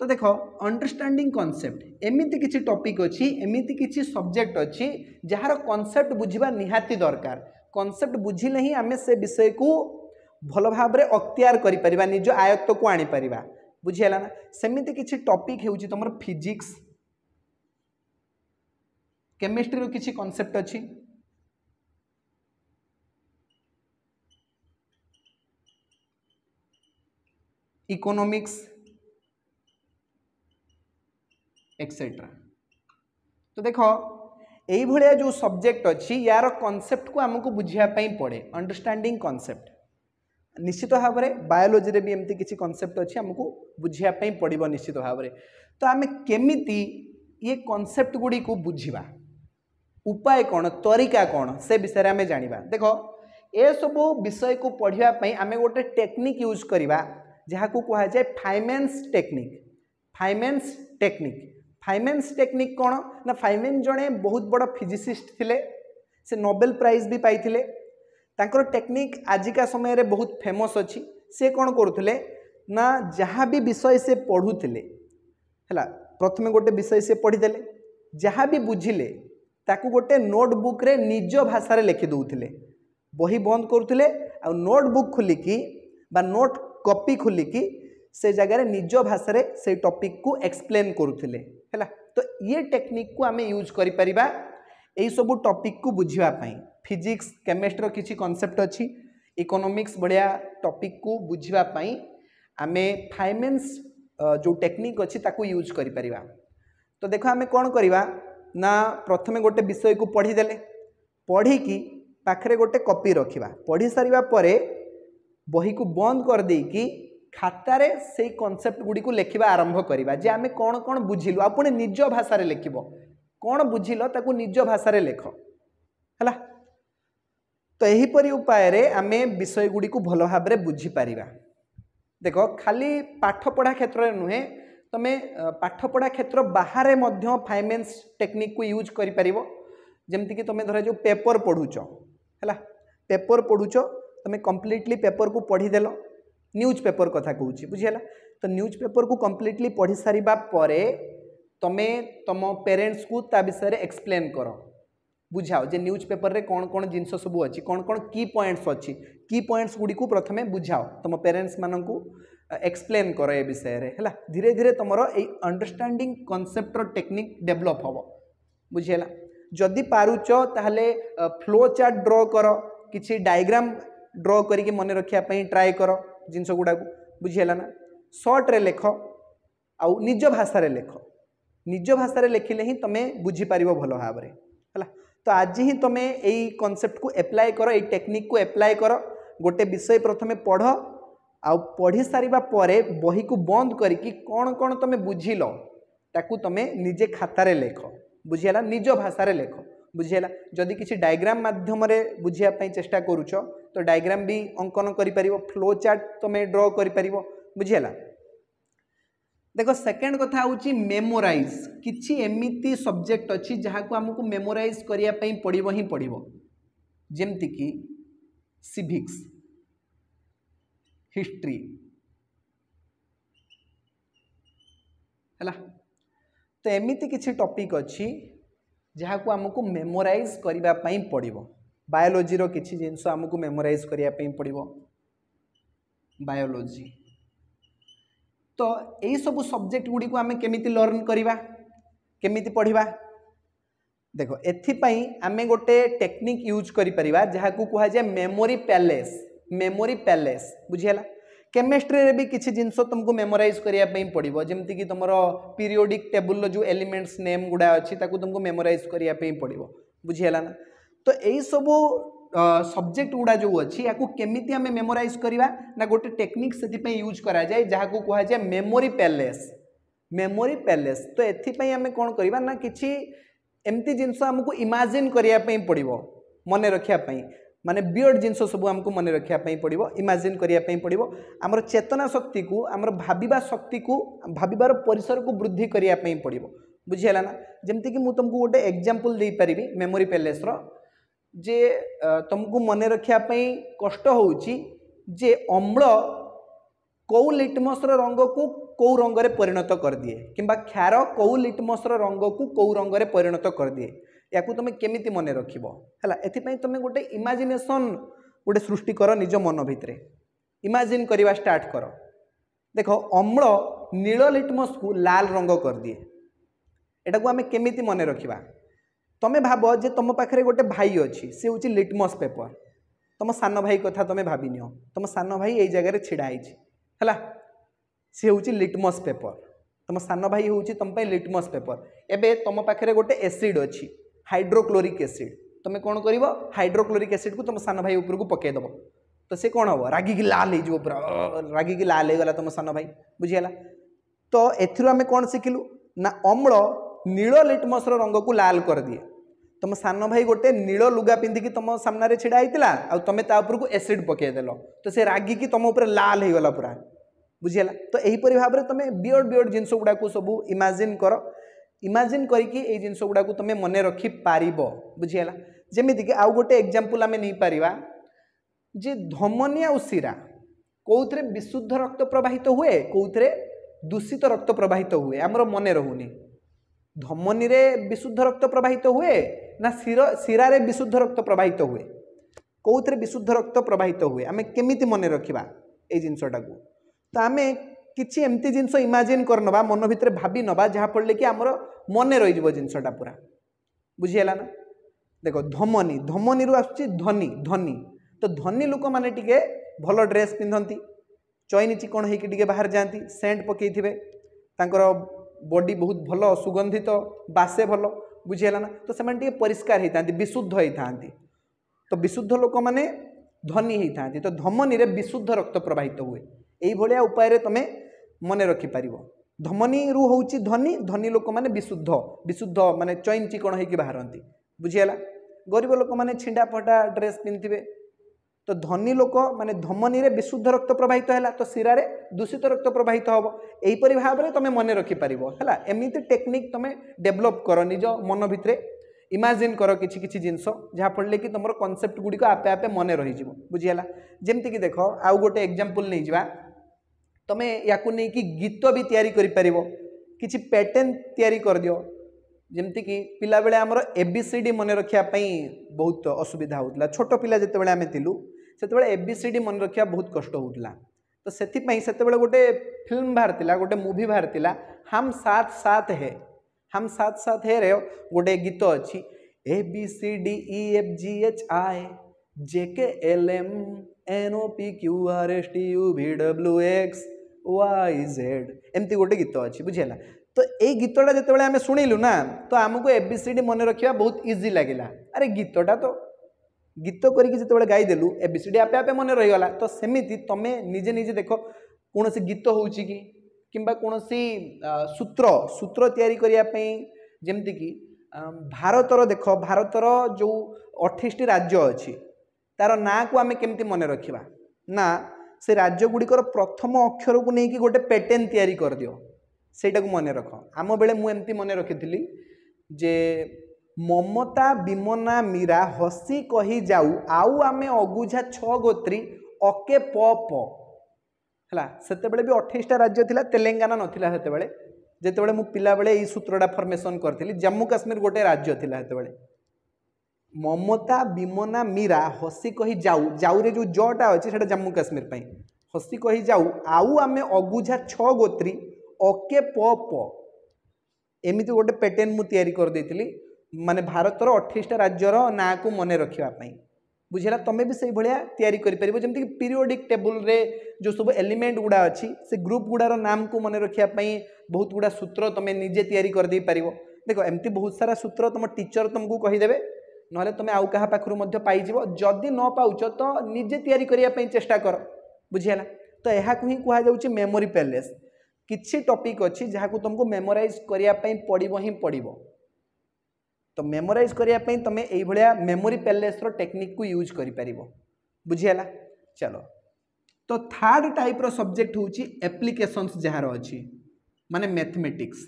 तो देख अंडरस्टाडिंग कनसेप्ट एमती किसी टपिक अच्छी एमती किसी सब्जेक्ट अच्छी जार कनसेप्ट बुझा निहाती दरकार कनसेप्ट बुझे ही आम से विषय को भल भाव अक्तिर निज आयत्त को आनीपर बुझीला सेमती किसी टपिक हूँ तुम फिजिक्स केमिस्ट्री रु किसी कनसेप्ट अच्छी इकोनोमिक्स एक्सेट्रा तो देख यही जो सब्जेक्ट अच्छी यार कनसेप्ट को आमको बुझापी पड़े अंडरस्टाडिंग कनसेप्ट निश्चित भाव में बायोलोजी भी एमती किसी कनसेप्ट अच्छी आमको बुझापी पड़ो निश्चित भाव में तो आम केमी ये कनसेप्ट गुड़ी को बुझा उपाय कौन तरीका कौन से विषय आम जाना देख को पढ़ापी आम गोटे टेक्निक यूज करवा जहाँ को ଯାହାକୁ जाए Feynman technique Feynman technique Feynman technique କ'ଣ ନା ଫାଇମେନ୍ ଜଣେ ବହୁତ ବଡ଼ ଫିଜିସିଷ୍ଟ ଥିଲେ ସେ ନୋବେଲ ପ୍ରାଇଜ୍ ବି ପାଇଥିଲେ ତାଙ୍କର ଟେକ୍ନିକ୍ ଆଜିକା ସମୟରେ ବହୁତ ଫେମସ୍ ଅଛି ସେ କ'ଣ କରୁଥିଲେ ନା ଯାହା ବି ବିଷୟ ସେ ପଢ଼ୁଥିଲେ ହେଲା ପ୍ରଥମେ ଗୋଟେ ବିଷୟ ସେ ପଢ଼ିଦେଲେ ଯାହା ବି ବୁଝିଲେ ତାକୁ ଗୋଟେ ନୋଟବୁକ୍ରେ ନିଜ ଭାଷାରେ ଲେଖି ଦେଉଥିଲେ ବହି ବନ୍ଦ କରୁଥିଲେ ଆଉ ନୋଟବୁକ୍ ଖୋଲିକି ବା ନୋଟ୍ କପି ଖୋଲିକି से जगह निज भाषा से टपिक को एक्सप्लेन करुले है तो ये टेक्निक को आम यूज कर सब टपिक को बुझापी फिजिक्स केमिस्ट्र किसी कनसेप्ट अच्छी इकोनोमिक्स भाया टपिक को बुझापी आम फाइनेंस जो टेक्निक अच्छी ताको यूज कर तो देख आम कौन करवा ना प्रथम गोटे विषय को पढ़ीदे पढ़ी की पाखे गोटे कपी रखा पढ़ी सारा पर बही को बंद कर दे कि ଖାତାରେ ସେଇ କନସେପ୍ଟ ଗୁଡ଼ିକୁ ଲେଖିବା ଆରମ୍ଭ କରିବା ଯେ ଆମେ କ'ଣ କ'ଣ ବୁଝିଲୁ ଆଉ ପୁଣି ନିଜ ଭାଷାରେ ଲେଖିବ କ'ଣ ବୁଝିଲ ତାକୁ ନିଜ ଭାଷାରେ ଲେଖ ହେଲା ତ ଏହିପରି ଉପାୟରେ ଆମେ ବିଷୟ ଗୁଡ଼ିକୁ ଭଲ ଭାବରେ ବୁଝିପାରିବା ଦେଖ ଖାଲି ପାଠପଢ଼ା କ୍ଷେତ୍ରରେ ନୁହେଁ ତୁମେ ପାଠପଢ଼ା କ୍ଷେତ୍ର ବାହାରେ ମଧ୍ୟ ଫାଇନାନ୍ସ ଟେକ୍ନିକ୍କୁ ୟୁଜ୍ କରିପାରିବ ଯେମିତିକି ତୁମେ ଧର ଯେଉଁ ପେପର ପଢ଼ୁଛ ହେଲା ପେପର ପଢ଼ୁଛ ତୁମେ କମ୍ପ୍ଲିଟଲି ପେପରକୁ ପଢ଼ିଦେଲ न्यूज पेपर कथा कौच बुझीगला तो न्यूज पेपर को कम्प्लीटली पढ़ी सारे तुम तुम पेरेन्ट्स को ता विषय एक्सप्लेन कर बुझाओ जे न्यूज पेपर रे कौन कौन जिनस सब अच्छी कौन कौन की पॉइंट्स अच्छी की पॉइंट्स गुड़ी प्रथम बुझाओ तुम पेरेन्ट्स मानक एक्सप्लेन कर ए विषय है धीरे धीरे तुम ये अंडरस्टाडिंग कनसेप्टर टेक्निक डेभलप हे बुझीगला जदि पारुच ताहले फ्लो चार्ट ड्र कर किसी डायग्राम ड्र कर मन रखापी ट्राए कर जिनस गुड़ाक ना सर्ट्रे लेख आज भाषा लेख निज भाषा लेखिले ही तुम बुझीपार भल भाव तो आज ही तुम यही कनसेप्ट को एप्लाय कर येक्निक एप्लाय कर गोटे विषय प्रथम पढ़ आढ़ी सारे बही को बंद करके कौन कौन तुम बुझल ताकू तुम निजे खातार लेख बुझीला निज भाषा लेख बुझीला जदि किसी डायग्राम मध्यम बुझाप चेषा करुच तो डायग्राम भी अंकन कर फ्लो चार्ट तुम्हें ड्र कर बुझीला देख सेकेंड कथा हूँ मेमोराइज किसी एमती सब्जेक्ट अच्छी जहाँ को आमको मेमोराइज करने पड़ो ही पड़ो जमतीक सिविक्स हिस्ट्री है तो एमती किसी टपिक अच्छी जहाँ को आमको मेमोराइज करने पड़ बायोलोजी कि जिनस आमको मेमोरइज करने पड़ो बायोलोजी तो यही सब सब्जेक्ट गुड़ी आम के लर्न करवा केमी पढ़वा देख एपाई आम गोटे टेक्निक यूज कर मेमोरी पैलेस मेमोरी पैलेस बुझीला केमेस्ट्री रे भी किसी जिनस तुमको मेमोरइज करने पड़ो जमीक तुम पीरियोडिक टेबुल जो एलिमेंट्स नेम गुड़ा अच्छी तुमको मेमोरइज करने पड़ो बुझीला ना तो यही सब सब्जेक्ट गुड़ा जो अच्छी या केमी आम मेमोराइज करवा ना गोटे टेक्निक से यूज कराए जहाँ कहुए मेमोरी पैलेस मेमोरी पैलेस तो ये आम कौन करवा ना कि एमती जिनस आमको इमाजिन करने पड़ो मन रखापी माने बियर्ड जिनस सब आमको मन रखापी पड़ो इमाजिन करने पड़ो आमर चेतना शक्ति को आम भावा शक्ति को भावार परिसर को वृद्धि करने पड़ो बुझीगला ना जमीक मुझे तुमको गोटे एक्जामपल दे पारि मेमोरी पैलेस र ଯେ ତୁମକୁ ମନେ ରଖିବା ପାଇଁ କଷ୍ଟ ହେଉଛି ଯେ ଅମ୍ଳ କେଉଁ ଲିଟମସ୍ର ରଙ୍ଗକୁ କେଉଁ ରଙ୍ଗରେ ପରିଣତ କରିଦିଏ କିମ୍ବା କ୍ଷାର କେଉଁ ଲିଟମସ୍ର ରଙ୍ଗକୁ କେଉଁ ରଙ୍ଗରେ ପରିଣତ କରିଦିଏ ୟାକୁ ତୁମେ କେମିତି ମନେ ରଖିବ ହେଲା ଏଥିପାଇଁ ତୁମେ ଗୋଟେ ଇମାଜିନେସନ୍ ଗୋଟେ ସୃଷ୍ଟି କର ନିଜ ମନ ଭିତରେ ଇମାଜିନ୍ କରିବା ଷ୍ଟାର୍ଟ କର ଦେଖ ଅମ୍ଳ ନୀଳ ଲିଟମସ୍କୁ ଲାଲ ରଙ୍ଗ କରିଦିଏ ଏଟାକୁ ଆମେ କେମିତି ମନେ ରଖିବା তুমি ভাব যে তুম পাখে গোটে ভাই অছি সে হচ্ছে লিটমস পেপর তুম সান ভাই কথা তুমি ভাবি নিও তুম সান ভাই এই জায়গায় ছিড়া হয়েছে হল সে হচ্ছে লিটমস পেপর তুম সান ভাই হচ্ছে তোমার লিটমস পেপর এবে তুম পাখে গোটে এসিড অছি হাইড্রোক্লোরিক এসিড তুমি কোণ করব হাইড্রোক্লোরিক এসিড কু তুম সান ভাই উপরক পকাই দেব তো সে কোণ হব রাগি কি লাল হয়ে যাব পুরা রাগি কি লাল হয়ে গলা তুম সান ভাই বুঝিগাল তো এর আমি কোণ শিখিলু না অম্ল ନୀଳ ଲିଟମସ୍ର ରଙ୍ଗକୁ ଲାଲ କରିଦିଏ ତୁମ ସାନ ଭାଇ ଗୋଟେ ନୀଳ ଲୁଗା ପିନ୍ଧିକି ତୁମ ସାମ୍ନାରେ ଛିଡ଼ା ହେଇଥିଲା ଆଉ ତୁମେ ତା ଉପରକୁ ଏସିଡ଼୍ ପକାଇଦେଲ ତ ସେ ରାଗିକି ତୁମ ଉପରେ ଲାଲ ହେଇଗଲା ପୁରା ବୁଝିହେଲା ତ ଏହିପରି ଭାବରେ ତୁମେ ବିୟର୍ଡ଼ ବିୟର୍ଡ଼ ଜିନିଷ ଗୁଡ଼ାକୁ ସବୁ ଇମାଜିନ୍ କର ଇମାଜିନ୍ କରିକି ଏଇ ଜିନିଷ ଗୁଡ଼ାକୁ ତୁମେ ମନେ ରଖିପାରିବ ବୁଝିହେଲା ଯେମିତିକି ଆଉ ଗୋଟେ ଏକ୍ଜାମ୍ପଲ୍ ଆମେ ନେଇପାରିବା ଯେ ଧମନୀ ଆଉ ଶିରା କେଉଁଥିରେ ବିଶୁଦ୍ଧ ରକ୍ତ ପ୍ରବାହିତ ହୁଏ କେଉଁଥିରେ ଦୂଷିତ ରକ୍ତ ପ୍ରବାହିତ ହୁଏ ଆମର ମନେ ରହୁନି ধমনীরে বিশুদ্ধ রক্ত প্রবাহিত হুয়ে না শির শিরারে বিশুদ্ধ রক্ত প্রবাহিত হুয়ে କେଉଁଥିରେ ବିଶୁଦ୍ଧ ରକ୍ତ ପ୍ରବାହିତ ହୁଏ ଆମେ କେମିତି ମନେ ରଖିବା ଏଇ ଜିନିଷଟାକୁ ତ ଆମେ କିଛି ଏମିତି ଜିନିଷ ଇମାଜିନ୍ କରିନେବା ମନ ଭିତରେ ଭାବି ନେବା ଯାହାଫଳରେ କି ଆମର ମନେ ରହିଯିବ ଜିନିଷଟା ପୁରା ବୁଝିହେଲା ନା ଦେଖ ଧମନୀ ଧମନୀରୁ ଆସୁଛି ଧନୀ ଧନୀ ତ ଧନୀ ଲୋକମାନେ ଟିକେ ଭଲ ଡ୍ରେସ୍ ପିନ୍ଧନ୍ତି ଚଇନିଚି କ'ଣ ହେଇକି ଟିକେ ବାହାରେ ଯାଆନ୍ତି ସେଣ୍ଟ ପକାଇଥିବେ ତାଙ୍କର বডি বহুত ভাল সুগন্ধিত বাসে ভাল বুঝিগলা না তো সে পরিষ্কার হয়ে থাকে বিশুদ্ধ হয়ে থাকে তো বিশুদ্ধ লোক মানে ধনী হয়ে থাকে তো ধমনী বিশুদ্ধ রক্ত প্রবাহিত হুয়ে এইভাবে উপায়ে তুমি মনে রখিপার ধমনীরু হচ্ছে ধনী ধনী লোক মানে বিশুদ্ধ বিশুদ্ধ মানে চইন চিকণ হয়ে বাহারতি বুঝিগলা গরিব লোক মানে ছিঁড়া ফটা ড্রেস পিঁধিবে तो धनी लोक मानते धमनी में विशुद्ध रक्त प्रवाहित है तो शिवे दूषित रक्त प्रवाहित हे यहीपर भाव में तुम मन रखिपार है एमती टेक्निक तुम डेभलप कर निज मन भितर इमाजिन कर किसी जिनस जहाँफल कि तुम कनसेप्ट गुड़िक आपे आपे मन रही बुझीला जमीक देख आउ गोटे एक्जामपल नहीं जा तुम या गीत भी यापर किसी पैटर्न यादि जमती कि पिला बेले आमर ए मन रखापी बहुत असुविधा होता छोट पिला जिते आम थूँ से सी डी मन रखा बहुत कष्ट होता तो से गोटे फिल्म बाहर गोटे मुवि बाहर हम सात सात हे हम सात सात हे रे गोटे गीत अच्छी A B C D E F G H I J K L M N O P Q R S T U V W X Y Z एमती गोटे गीत अच्छी बुझेगा तो ये गीतटा जो शुणिलुना तो आमको ए बी सी डी मन रखा बहुत इजी लगे अरे गीतटा तो গীত করি যেতবে গাইদেলু এ বিসিডি আপে আপে মনে রহিগলা তো সেমিতি তুমি নিজে নিজে দেখো কোণী গীত হচ্ছে কি কিংবা কোণী সূত্র সূত্র তৈরি করা যেমিকি ଭାରତର ଦେଖ ଭାରତର ଯେଉଁ ଅଠେଇଶଟି ରାଜ୍ୟ ଅଛି ତା'ର ନାଁକୁ ଆମେ କେମିତି ମନେ ରଖିବା ନା ସେ ରାଜ୍ୟଗୁଡ଼ିକର ପ୍ରଥମ ଅକ୍ଷରକୁ ନେଇକି ଗୋଟେ ପେଟେଣ୍ଟ ତିଆରି କରିଦିଅ ସେଇଟାକୁ ମନେ ରଖ ଆମ ବେଳେ ମୁଁ ଏମିତି ମନେ ରଖିଥିଲି ଯେ ମମତା ବିମନା ମୀରା ହସି କହିଯାଉ ଆଉ ଆମେ ଅଗୁଝା ଛଅ ଗୋତ୍ରୀ ଅକେ ପ ପ ହେଲା ସେତେବେଳେ ବି ଅଠେଇଶଟା ରାଜ୍ୟ ଥିଲା ତେଲେଙ୍ଗାନା ନଥିଲା ସେତେବେଳେ ଯେତେବେଳେ ମୁଁ ପିଲାବେଳେ ଏଇ ସୂତ୍ରଟା ଫର୍ମେସନ୍ କରିଥିଲି ଜାମ୍ମୁ କାଶ୍ମୀର ଗୋଟେ ରାଜ୍ୟ ଥିଲା ସେତେବେଳେ ମମତା ବିମନା ମୀରା ହସି କହି ଯାଉ ଯାଉରେ ଯେଉଁ ଜଟା ଅଛି ସେଇଟା ଜାମ୍ମୁ କାଶ୍ମୀର ପାଇଁ ହସି କହି ଯାଉ ଆଉ ଆମେ ଅଗୁଝା ଛଅ ଗୋତ୍ରୀ ଅକେ ପ ପ ଏମିତି ଗୋଟେ ପେଟେଣ୍ଟ ମୁଁ ତିଆରି କରିଦେଇଥିଲି मानने भारत अठाईटा राज्यर ना को मन रखापी बुझेगा तुम्हें भी सही भाया तैयारी जमीक पीरियोडिक टेबुल जो सब एलिमेंट गुड़ा अच्छी से ग्रुप गुड़ार नाम को मन रखापी बहुत गुड़ा सूत्र तुम्हें निजे याद पार देख एम बहुत सारा सूत्र तुम टीचर तुमको कहीदेवे ना तुम आउ का पाखु जदि न पाऊ तो निजे या चेषा कर बुझेगा तो यह हिं मेमोरी पैलेस किसी टपिक अच्छी जहाँ को तुमको मेमोरइज करने पड़ ही पड़ो तो मेमोराइज करने तुम्हें यही मेमोरी पैलेस टेक्निक को यूज कर बुझीला चलो तो थार्ड टाइप रो सब्जेक्ट हूँ एप्लिकेशंस जार अच्छी माने मैथमेटिक्स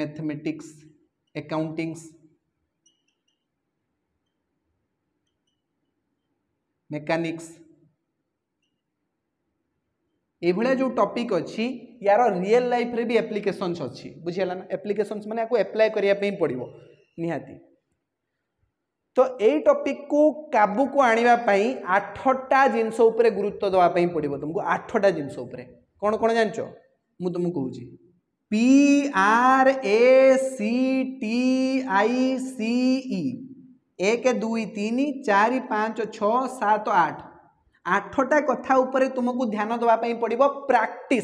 मैथमेटिक्स एकाउंटिंग्स मेकानिक्स ଏଭଳିଆ ଯେଉଁ ଟପିକ୍ ଅଛି ୟାର ରିଏଲ୍ ଲାଇଫ୍ରେ ବି ଆପ୍ଲିକେସନ୍ସ ଅଛି ବୁଝିହେଲା ନା ଆପ୍ଲିକେସନ୍ସ ମାନେ ୟାକୁ ଆପ୍ଲାଏ କରିବା ପାଇଁ ପଡ଼ିବ ନିହାତି ତ ଏଇ ଟପିକ୍କୁ କାବୁକୁ ଆଣିବା ପାଇଁ ଆଠଟା ଜିନିଷ ଉପରେ ଗୁରୁତ୍ୱ ଦେବା ପାଇଁ ପଡ଼ିବ ତୁମକୁ ଆଠଟା ଜିନିଷ ଉପରେ କ'ଣ କ'ଣ ଜାଣିଛ ମୁଁ ତୁମକୁ କହୁଛି P R A C T I C E ଏକ ଦୁଇ ତିନି ଚାରି ପାଞ୍ଚ ଛଅ ସାତ ଆଠ आठटा कथा तुमको ध्यान देवाई पड़ो प्राक्ट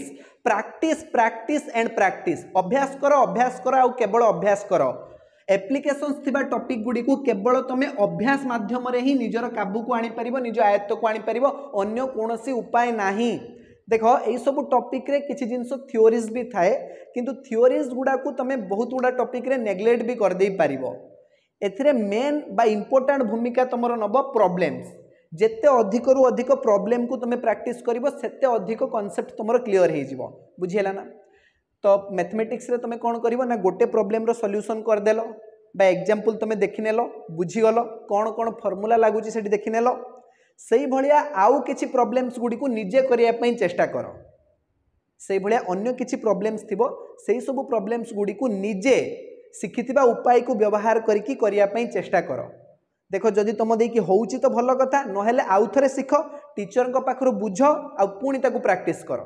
प्राक्ट प्राक्टिस एंड प्राक्ट अभ्यास कर अभ्यास कर आउ केवल अभ्यास कर एप्लिकेसन थिबा टॉपिक गुडी केवल तमे अभ्यास मध्यम ही निजर काबू को आनी निज आयत्त को आनी परिबो अन्य कोनोसी उपाय ना देख यू टपिक्रे कि जिनस जिन थीओरीज भी थाए कि थीओरीज गुड़ाक तुम बहुत गुड़ा टपिक नेग्लेक्ट भी करदे पार एथेरे मेन बा इम्पोर्टाट भूमिका तुम नब प्रोब्लेम्स ଯେତେ ଅଧିକରୁ ଅଧିକ ପ୍ରୋବ୍ଲେମ୍କୁ ତୁମେ ପ୍ରାକ୍ଟିସ୍ କରିବ ସେତେ ଅଧିକ କନସେପ୍ଟ ତୁମର କ୍ଲିଅର୍ ହେଇଯିବ ବୁଝିହେଲା ନା ତ ମ୍ୟାଥମେଟିକ୍ସରେ ତୁମେ କ'ଣ କରିବ ନା ଗୋଟେ ପ୍ରୋବ୍ଲେମ୍ର ସଲ୍ୟୁସନ୍ କରିଦେଲ ବା ଏକ୍ଜାମ୍ପଲ୍ ତୁମେ ଦେଖିନେଲ ବୁଝିଗଲ କ'ଣ କ'ଣ ଫର୍ମୁଲା ଲାଗୁଛି ସେଠି ଦେଖିନେଲ ସେଇଭଳିଆ ଆଉ କିଛି ପ୍ରୋବ୍ଲେମ୍ସ ଗୁଡ଼ିକୁ ନିଜେ କରିବା ପାଇଁ ଚେଷ୍ଟା କର ସେଇଭଳିଆ ଅନ୍ୟ କିଛି ପ୍ରୋବ୍ଲେମ୍ସ ଥିବ ସେହିସବୁ ପ୍ରୋବ୍ଲେମ୍ସ ଗୁଡ଼ିକୁ ନିଜେ ଶିଖିଥିବା ଉପାୟକୁ ବ୍ୟବହାର କରିକି କରିବା ପାଇଁ ଚେଷ୍ଟା କର দেখো যদি তুম দিয়ে হোচি তো ভাল কথা নহলে আউথরে শিখ টিচর পাখু বুঝ আপনি তাকে প্রাকটিস কর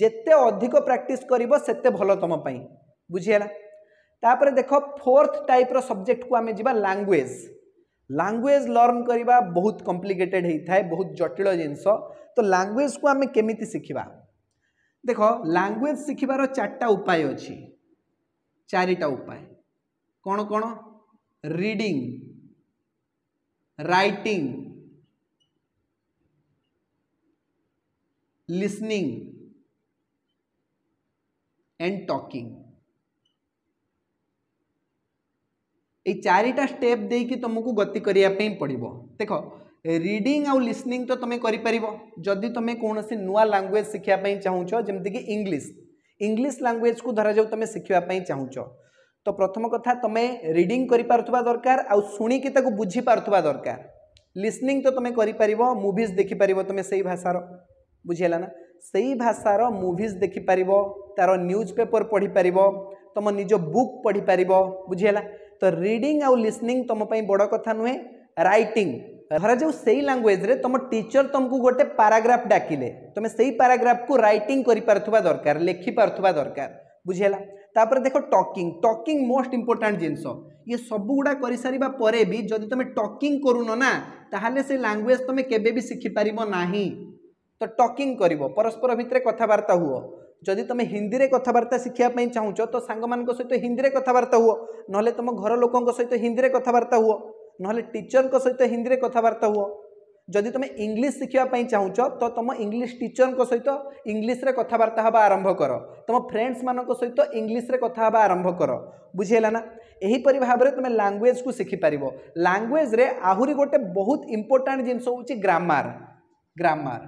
যেতে অধিক প্রাকটিস করব সেতে ভাল তোমাই বুঝিগলা তাপরে দেখ ফোর্থ টাইপর সবজেক্ট কু আমি যা ল্যাঙ্গুয়েজ ল্যাঙ্গুয়েজ লর্ন করা বহু কম্প্লিকেটেড হয়ে থাকে বহু জটিল জিনিস তো ল্যাঙ্গুয়েজ কু আমি কমিটি শিখবা দেখ ল্যাঙ্গুয়েজ শিখবার চারটা উপায় অ চারিটা উপায় কণ কণ reading writing listening and talking ये चारिटा स्टेप कि तुमको गति करने पड़ो देख रीडिंग आउ लिसनिंग तो तुम्हें कर जदि तुम्हें कौन सी नुआ लांगुएज शिखापी चाहू जमीक इंग्लीश इंग्लीश लांगुएज को धर जाऊ तुम शिखापी चाहू तो प्रथम कथा तुम्हें रिडिंग दरकार आ शुणिकी बुझी दरकार लिसनिंग तो तुम्हें कर मुज देखिपार तुम्हें से भाषार बुझीगला ना से भाषार मुविज देखिपार तार न्यूज पेपर पढ़ीपार तुम निज बुक पढ़ी पार तो रिडिंग आउ लिस्निंग तुम्हें बड़ कथा नुहे रईटिंग धर जाऊ से लांगुएज तुम टीचर तुमको गोटे पाराग्राफ डाकिले तुम्हें से पाराग्राफ को रईटिंग कर दरकार लेखिपार दरकार बुझीगला तापर देखो टकिंग टकिंग मोस्ट इम्पोर्टाट जिनस ये सब गुड़ा कर सारापर भी जदि तुम टकिंग करुन ना से लांगुएज तुम केवे भी शिखिपार ना तो टकिंग कर परस्पर भितर कथबार्ता हुओ जदि तुम हिंदी में कथबार्ता शिखापी चाहूच तो सांग सहित तो हिंदी में कथबार्ता ना तुम घर लोकों सहित तो हिंदी में कथबार्ता हुओ टीचर सहित हिंदी में कथबार्ता हुओ ଯଦି ତୁମେ ଇଂଲିଶ ଶିଖିବା ପାଇଁ ଚାହୁଁଛ ତ ତୁମ ଇଂଲିଶ ଟିଚରଙ୍କ ସହିତ ଇଂଲିଶରେ କଥାବାର୍ତ୍ତା ହେବା ଆରମ୍ଭ କର ତୁମ ଫ୍ରେଣ୍ଡସ୍ମାନଙ୍କ ସହିତ ଇଂଲିଶରେ କଥା ହେବା ଆରମ୍ଭ କର ବୁଝିହେଲା ନା ଏହିପରି ଭାବରେ ତୁମେ ଲାଙ୍ଗୁଏଜ୍କୁ ଶିଖିପାରିବ ଲାଙ୍ଗୁଏଜ୍ରେ ଆହୁରି ଗୋଟେ ବହୁତ ଇମ୍ପୋର୍ଟାଣ୍ଟ ଜିନିଷ ହେଉଛି ଗ୍ରାମାର ଗ୍ରାମାର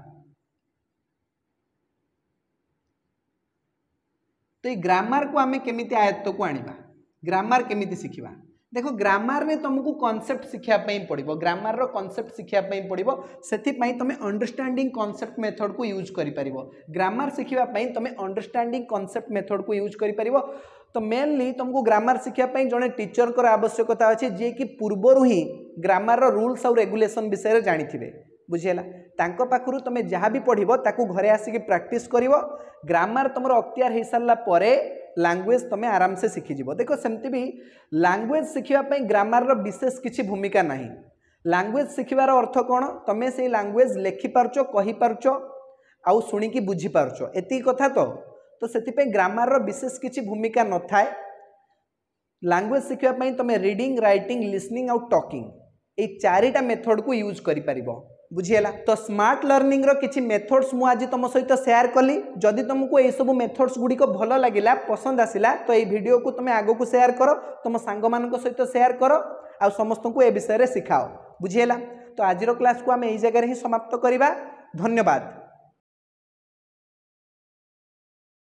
ତ ଏଇ ଗ୍ରାମାରକୁ ଆମେ କେମିତି ଆୟତ୍ତକୁ ଆଣିବା ଗ୍ରାମାର କେମିତି ଶିଖିବା ଦେଖ ଗ୍ରାମାରରେ ତୁମକୁ କନସେପ୍ଟ ଶିଖିବା ପାଇଁ ପଡ଼ିବ ଗ୍ରାମାରର କନସେପ୍ଟ ଶିଖିବା ପାଇଁ ପଡ଼ିବ ସେଥିପାଇଁ ତୁମେ ଅଣ୍ଡରଷ୍ଟାଣ୍ଡିଂ କନସେପ୍ଟ ମେଥଡ଼କୁ ୟୁଜ୍ କରିପାରିବ ଗ୍ରାମାର ଶିଖିବା ପାଇଁ ତୁମେ ଅଣ୍ଡରଷ୍ଟାଣ୍ଡିଂ କନସେପ୍ଟ ମେଥଡ଼କୁ ୟୁଜ୍ କରିପାରିବ ତ ମେନ୍ଲି ତୁମକୁ ଗ୍ରାମାର ଶିଖିବା ପାଇଁ ଜଣେ ଟିଚରଙ୍କର ଆବଶ୍ୟକତା ଅଛି ଯିଏକି ପୂର୍ବରୁ ହିଁ ଗ୍ରାମାରର ରୁଲ୍ସ ଆଉ ରେଗୁଲେସନ୍ ବିଷୟରେ ଜାଣିଥିବେ ବୁଝିହେଲା ତାଙ୍କ ପାଖରୁ ତୁମେ ଯାହା ବି ପଢ଼ିବ ତାକୁ ଘରେ ଆସିକି ପ୍ରାକ୍ଟିସ୍ କରିବ ଗ୍ରାମାର ତୁମର ଅକ୍ତିଆର ହୋଇସାରିଲା ପରେ लांगुएज तुम आराम से शिखिजी देखो सेमती भी लांगुएज शिखापी ग्रामर विशेष किसी भूमिका ना लांगुएज शिखार अर्थ कौन तुम्हें से लांगुएज लेखिपार कहीपार आुणिकी बुझीपार कथा तो तो से ग्रामार विशेष किसी भूमिका न थाए लांगुएज शिखापी तुम रिडिंग रईटिंग लिसनिंग आउ टकिंग यारिटा मेथड को यूज करी कर ବୁଝିହେଲା ତ ସ୍ମାର୍ଟ ଲର୍ଣ୍ଣିଂର କିଛି ମେଥଡ୍ସ ମୁଁ ଆଜି ତୁମ ସହିତ ସେୟାର କଲି ଯଦି ତୁମକୁ ଏଇସବୁ ମେଥଡ୍ସ ଗୁଡ଼ିକ ଭଲ ଲାଗିଲା ପସନ୍ଦ ଆସିଲା ତ ଏଇ ଭିଡ଼ିଓକୁ ତୁମେ ଆଗକୁ ସେୟାର କର ତୁମ ସାଙ୍ଗମାନଙ୍କ ସହିତ ସେୟାର କର ଆଉ ସମସ୍ତଙ୍କୁ ଏ ବିଷୟରେ ଶିଖାଅ ବୁଝିହେଲା ତ ଆଜିର କ୍ଲାସ୍କୁ ଆମେ ଏଇ ଜାଗାରେ ହିଁ ସମାପ୍ତ କରିବା ଧନ୍ୟବାଦ